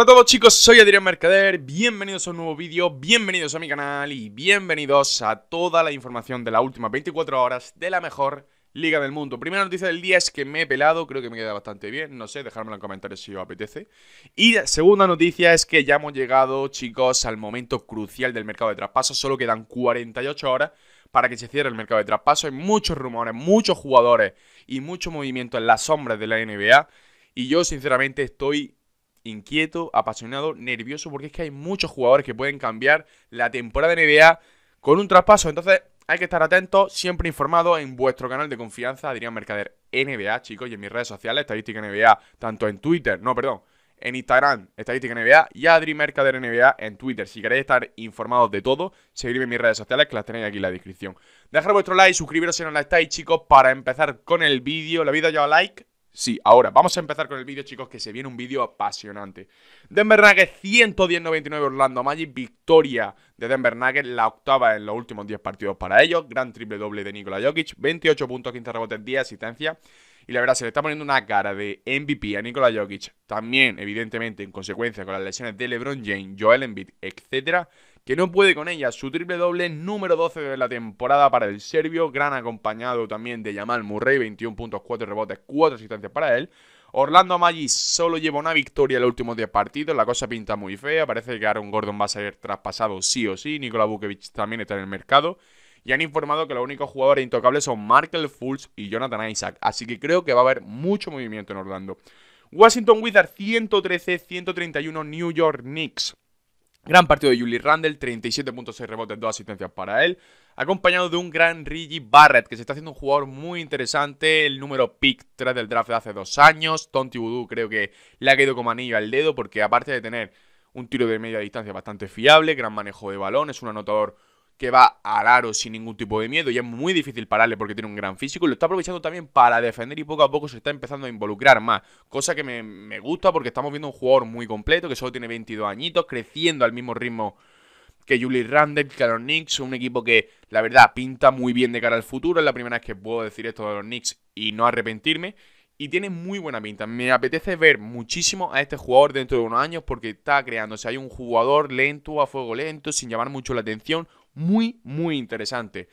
Hola a todos chicos, soy Adrián Mercader, bienvenidos a un nuevo vídeo, bienvenidos a mi canal y bienvenidos a toda la información de las últimas 24 horas de la mejor liga del mundo. Primera noticia del día es que me he pelado, creo que me queda bastante bien, no sé, dejármelo en comentarios si os apetece. Y segunda noticia es que ya hemos llegado chicos al momento crucial del mercado de traspasos, solo quedan 48 horas para que se cierre el mercado de traspasos, hay muchos rumores, muchos jugadores y mucho movimiento en las sombras de la NBA. Y yo sinceramente estoy inquieto, apasionado, nervioso, porque es que hay muchos jugadores que pueden cambiar la temporada de NBA con un traspaso. Entonces, hay que estar atentos, siempre informado en vuestro canal de confianza, Adrián Mercader NBA, chicos, y en mis redes sociales, Estadística NBA, tanto en Twitter, no, perdón, en Instagram, Estadística NBA, y Adri Mercader NBA en Twitter. Si queréis estar informados de todo, seguidme en mis redes sociales, que las tenéis aquí en la descripción. dejar vuestro like, suscribiros si no la estáis, chicos, para empezar con el vídeo. La vida yo like Sí, ahora vamos a empezar con el vídeo, chicos, que se viene un vídeo apasionante. Denver Nuggets 110-99 Orlando Magic, victoria de Denver Nuggets, la octava en los últimos 10 partidos para ellos, gran triple doble de Nikola Jokic, 28 puntos, 15 rebotes, 10 asistencias. Y la verdad, se le está poniendo una cara de MVP a Nikola Jokic, también, evidentemente, en consecuencia con las lesiones de LeBron James, Joel Embiid, etc. que no puede con ella. Su triple doble número 12 de la temporada para el serbio, gran acompañado también de Jamal Murray, 21 puntos, 4 rebotes, 4 asistencias para él. Orlando Maggi solo lleva una victoria en los últimos 10 partidos, la cosa pinta muy fea, parece que Aaron Gordon va a ser traspasado sí o sí, Nikola Vukovic también está en el mercado y han informado que los únicos jugadores intocables son Markel Fultz y Jonathan Isaac. Así que creo que va a haber mucho movimiento en Orlando. Washington Wizard, 113-131 New York Knicks. Gran partido de Julie Randle, 37.6 rebotes, 2 asistencias para él, acompañado de un gran Reggie Barrett, que se está haciendo un jugador muy interesante, el número pick 3 del draft de hace dos años, Tonti Voodoo creo que le ha caído como anillo al dedo, porque aparte de tener un tiro de media distancia bastante fiable, gran manejo de balón, es un anotador que va a aro sin ningún tipo de miedo y es muy difícil pararle porque tiene un gran físico y lo está aprovechando también para defender y poco a poco se está empezando a involucrar más, cosa que me, gusta porque estamos viendo un jugador muy completo que solo tiene 22 añitos, creciendo al mismo ritmo que Julie Randle, que los Knicks, un equipo que la verdad pinta muy bien de cara al futuro, es la primera vez que puedo decir esto de los Knicks y no arrepentirme. Y tiene muy buena pinta. Me apetece ver muchísimo a este jugador dentro de unos años porque está creando. ...si hay un jugador lento, a fuego lento, sin llamar mucho la atención muy, muy interesante.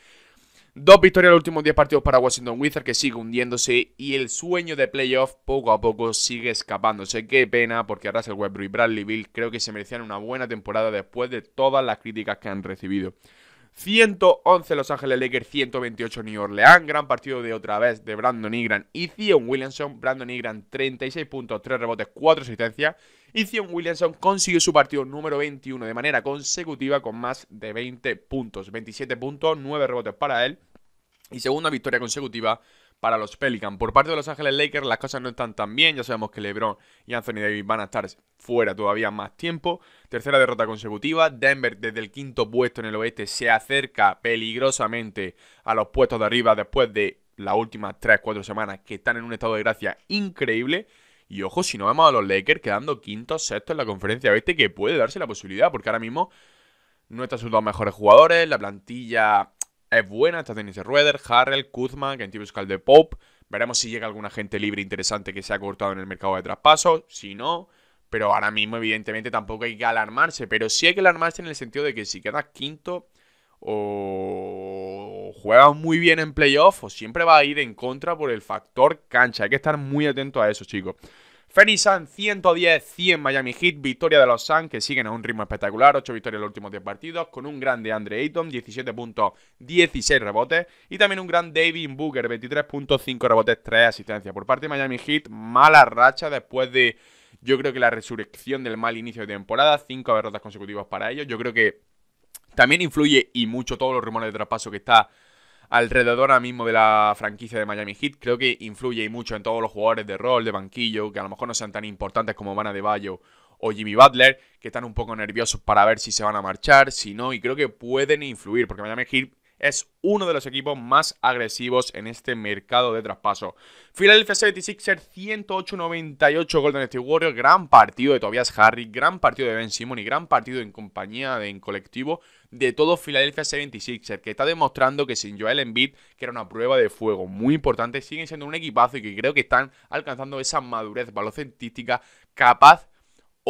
Dos victorias en los últimos 10 partidos para Washington Wizards que sigue hundiéndose y el sueño de playoff poco a poco sigue escapándose. Qué pena porque Russell Westbrook y Bradley Bill creo que se merecían una buena temporada después de todas las críticas que han recibido. 111 Los Ángeles Lakers, 128 New Orleans. Gran partido de otra vez de Brandon Ingram y Zion Williamson. Brandon Ingram, 36 puntos, 3 rebotes, 4 asistencias. Y Zion Williamson consiguió su partido número 21 de manera consecutiva con más de 20 puntos. 27 puntos, 9 rebotes para él. Y segunda victoria consecutiva para los Pelicans. Por parte de Los Ángeles Lakers las cosas no están tan bien, ya sabemos que LeBron y Anthony Davis van a estar fuera todavía más tiempo. Tercera derrota consecutiva, Denver desde el quinto puesto en el oeste se acerca peligrosamente a los puestos de arriba después de las últimas 3-4 semanas que están en un estado de gracia increíble. Y ojo, si no vemos a los Lakers quedando quinto, sexto en la conferencia oeste, que puede darse la posibilidad, porque ahora mismo no están sus dos mejores jugadores, la plantilla es buena, esta tenis Rueder, Harrell, Kuzma, que en de Pope. Veremos si llega alguna gente libre interesante que se ha cortado en el mercado de traspasos. Si no, pero ahora mismo, evidentemente, tampoco hay que alarmarse. Pero sí hay que alarmarse en el sentido de que si quedas quinto o juegas muy bien en playoffs, o siempre va a ir en contra por el factor cancha. Hay que estar muy atento a eso, chicos. Fenny Sun, 110-100 Miami Heat, victoria de los Suns que siguen a un ritmo espectacular, 8 victorias en los últimos 10 partidos, con un grande Andre Ayton, 17 16 rebotes, y también un gran David Booker, 23.5 rebotes, 3 asistencias. Por parte de Miami Heat, mala racha después de, yo creo que la resurrección del mal inicio de temporada, 5 derrotas consecutivas para ellos, yo creo que también influye y mucho todos los rumores de traspaso que está alrededor ahora mismo de la franquicia de Miami Heat. Creo que influye mucho en todos los jugadores de rol, de banquillo, que a lo mejor no sean tan importantes como Bana de Bayo o Jimmy Butler, que están un poco nerviosos para ver si se van a marchar, si no, y creo que pueden influir, porque Miami Heat es uno de los equipos más agresivos en este mercado de traspaso. Philadelphia 76ers 108-98 Golden State Warriors, gran partido de Tobias Harris, gran partido de Ben Simon y gran partido en compañía, en colectivo de todo Philadelphia 76ers, que está demostrando que sin Joel Embiid, que era una prueba de fuego muy importante, siguen siendo un equipazo y que creo que están alcanzando esa madurez balocentística capaz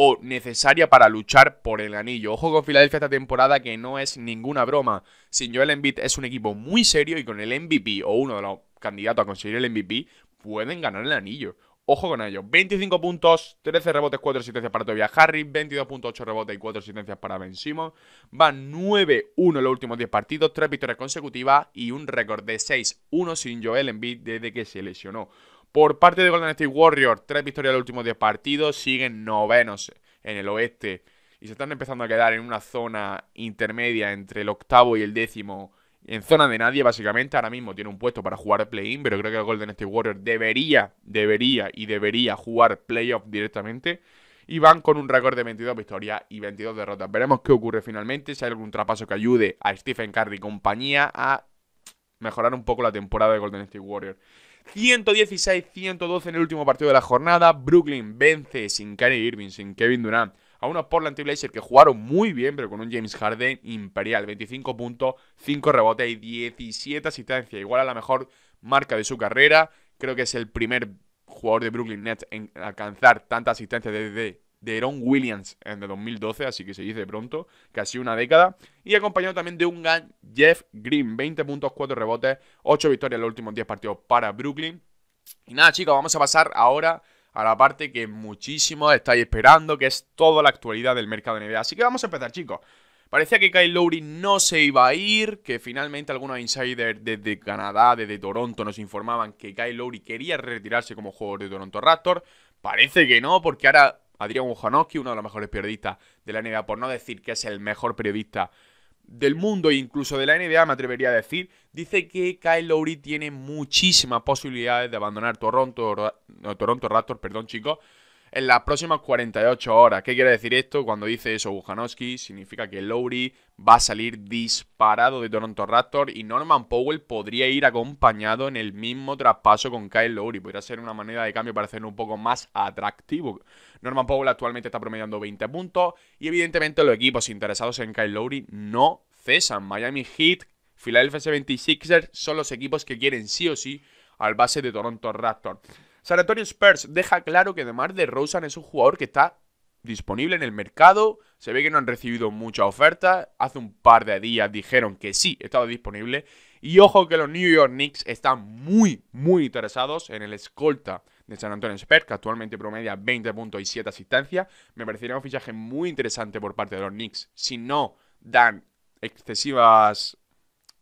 o necesaria para luchar por el anillo. Ojo con Filadelfia esta temporada que no es ninguna broma. Sin Joel Embiid es un equipo muy serio y con el MVP o uno de los candidatos a conseguir el MVP pueden ganar el anillo. Ojo con ellos. 25 puntos, 13 rebotes, 4 asistencias para Tobias Harris, 22.8 rebotes y 4 asistencias para Ben Simmons. Van 9-1 en los últimos 10 partidos, 3 victorias consecutivas y un récord de 6-1 sin Joel Embiid desde que se lesionó. Por parte de Golden State Warriors, tres victorias en los últimos 10 partidos, siguen novenos en el oeste y se están empezando a quedar en una zona intermedia entre el octavo y el décimo, en zona de nadie básicamente. Ahora mismo tiene un puesto para jugar play-in, pero creo que Golden State Warriors debería, debería y debería jugar playoff directamente. Y van con un récord de 22 victorias y 22 derrotas. Veremos qué ocurre finalmente, si hay algún trapaso que ayude a Stephen Curry y compañía a mejorar un poco la temporada de Golden State Warriors. 116-112 en el último partido de la jornada. Brooklyn vence sin Kyrie Irving, sin Kevin Durant a unos Portland Trailblazers que jugaron muy bien, pero con un James Harden imperial. 25 puntos, 5 rebotes y 17 asistencias. Igual a la mejor marca de su carrera. Creo que es el primer jugador de Brooklyn Nets en alcanzar tanta asistencia desde de Eron Williams en el 2012, así que se dice pronto, casi una década, y acompañado también de un gran Jeff Green, 20 puntos, 4 rebotes, 8 victorias en los últimos 10 partidos para Brooklyn. Y nada, chicos, vamos a pasar ahora a la parte que muchísimo estáis esperando, que es toda la actualidad del mercado NBA. Así que vamos a empezar, chicos. Parecía que Kyle Lowry no se iba a ir, que finalmente algunos insiders desde Canadá, desde Toronto, nos informaban que Kyle Lowry quería retirarse como jugador de Toronto Raptors. Parece que no, porque ahora Adrián Ujanowski, uno de los mejores periodistas de la NBA, por no decir que es el mejor periodista del mundo e incluso de la NBA, me atrevería a decir, dice que Kyle Lowry tiene muchísimas posibilidades de abandonar Toronto, Toronto Raptors, perdón chicos, en las próximas 48 horas. ¿Qué quiere decir esto? Cuando dice eso Bujanowski, significa que Lowry va a salir disparado de Toronto Raptors y Norman Powell podría ir acompañado en el mismo traspaso con Kyle Lowry. Podría ser una manera de cambio para hacerlo un poco más atractivo. Norman Powell actualmente está promediando 20 puntos y evidentemente los equipos interesados en Kyle Lowry no cesan. Miami Heat, Philadelphia 76ers son los equipos que quieren sí o sí al base de Toronto Raptors. San Antonio Spurs deja claro que además de Rosen es un jugador que está disponible en el mercado. Se ve que no han recibido mucha oferta. Hace un par de días dijeron que sí estaba disponible. Y ojo que los New York Knicks están muy, muy interesados en el escolta de San Antonio Spurs, que actualmente promedia 20 puntos y 7 asistencias. Me parecería un fichaje muy interesante por parte de los Knicks. Si no dan excesivas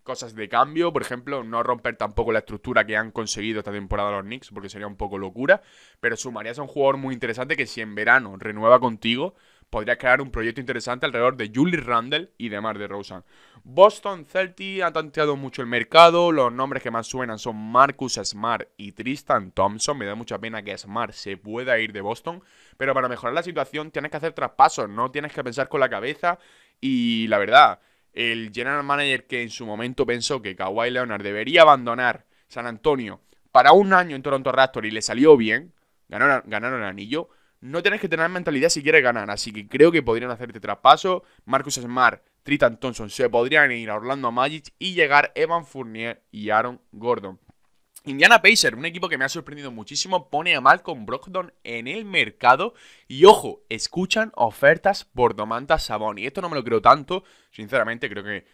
cosas de cambio, por ejemplo, no romper tampoco la estructura que han conseguido esta temporada los Knicks, porque sería un poco locura, pero sumarías a un jugador muy interesante que si en verano renueva contigo, podría crear un proyecto interesante alrededor de Julie Randle y de Mar de Rosen. Boston Celtic ha tanteado mucho el mercado, los nombres que más suenan son Marcus Smart y Tristan Thompson, me da mucha pena que Smart se pueda ir de Boston, pero para mejorar la situación tienes que hacer traspasos, no tienes que pensar con la cabeza y la verdad el general manager que en su momento pensó que Kawhi Leonard debería abandonar San Antonio para un año en Toronto Raptors y le salió bien, ganaron, ganaron el anillo, no tenés que tener mentalidad si quieres ganar. Así que creo que podrían hacerte este traspaso. Marcus Smart, Tritan Thompson se podrían ir a Orlando Magic y llegar Evan Fournier y Aaron Gordon. Indiana Pacers, un equipo que me ha sorprendido muchísimo, pone a con Brogdon en el mercado y ojo, escuchan ofertas por Domantas Sabón. esto no me lo creo tanto, sinceramente creo que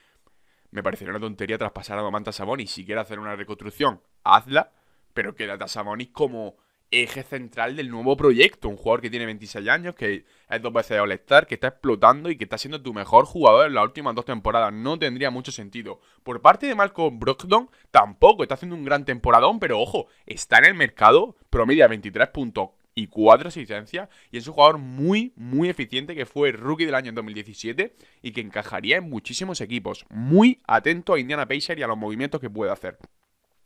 me parecería una tontería traspasar a Domantas Saboni. si quieres hacer una reconstrucción, hazla, pero quédate a Sabonis como eje central del nuevo proyecto. Un jugador que tiene 26 años, que es dos veces All-Star, que está explotando y que está siendo tu mejor jugador en las últimas dos temporadas. No tendría mucho sentido. Por parte de Marco Brogdon, tampoco está haciendo un gran temporadón, pero ojo, está en el mercado, promedia 23 puntos y asistencias. Y es un jugador muy, muy eficiente que fue rookie del año en 2017 y que encajaría en muchísimos equipos. Muy atento a Indiana Pacers y a los movimientos que puede hacer.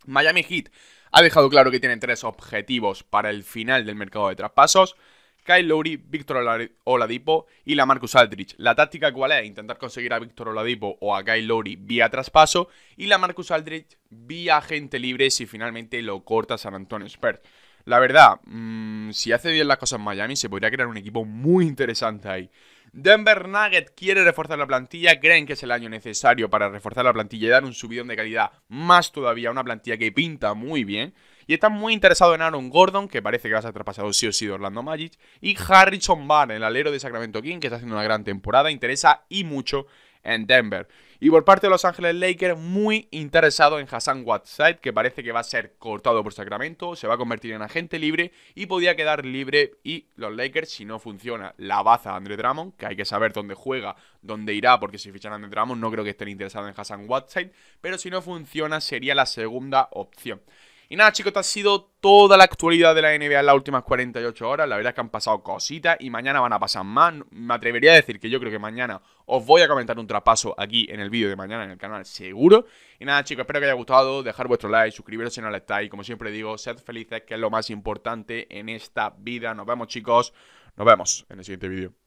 Miami Heat ha dejado claro que tienen tres objetivos para el final del mercado de traspasos. Kyle Lowry, Víctor Oladipo y la Marcus Aldrich. La táctica cual es? Intentar conseguir a Víctor Oladipo o a Kyle Lowry vía traspaso y la Marcus Aldrich vía agente libre si finalmente lo corta San Antonio Spurs. La verdad, mm, si hace bien las cosas en Miami, se podría crear un equipo muy interesante ahí. Denver Nugget quiere reforzar la plantilla, creen que es el año necesario para reforzar la plantilla y dar un subidón de calidad más todavía, una plantilla que pinta muy bien. Y están muy interesados en Aaron Gordon, que parece que va a ser traspasado sí o sí de Orlando Magic, y Harrison Barnes, el alero de Sacramento King, que está haciendo una gran temporada, interesa y mucho en Denver. Y por parte de Los Ángeles Lakers, muy interesado en Hassan Whiteside, que parece que va a ser cortado por Sacramento, se va a convertir en agente libre y podía quedar libre. Y los Lakers, si no funciona la baza a Andre Drummond, que hay que saber dónde juega, dónde irá, porque si fichan a Andre Drummond no creo que estén interesados en Hassan Whiteside, pero si no funciona sería la segunda opción. Y nada, chicos, esta ha sido toda la actualidad de la NBA en las últimas 48 horas. La verdad es que han pasado cositas y mañana van a pasar más. Me atrevería a decir que yo creo que mañana os voy a comentar un traspaso aquí en el vídeo de mañana en el canal, seguro. Y nada, chicos, espero que haya gustado. Dejar vuestro like, suscribiros si no lo estáis. Como siempre digo, sed felices, que es lo más importante en esta vida. Nos vemos, chicos. Nos vemos en el siguiente vídeo.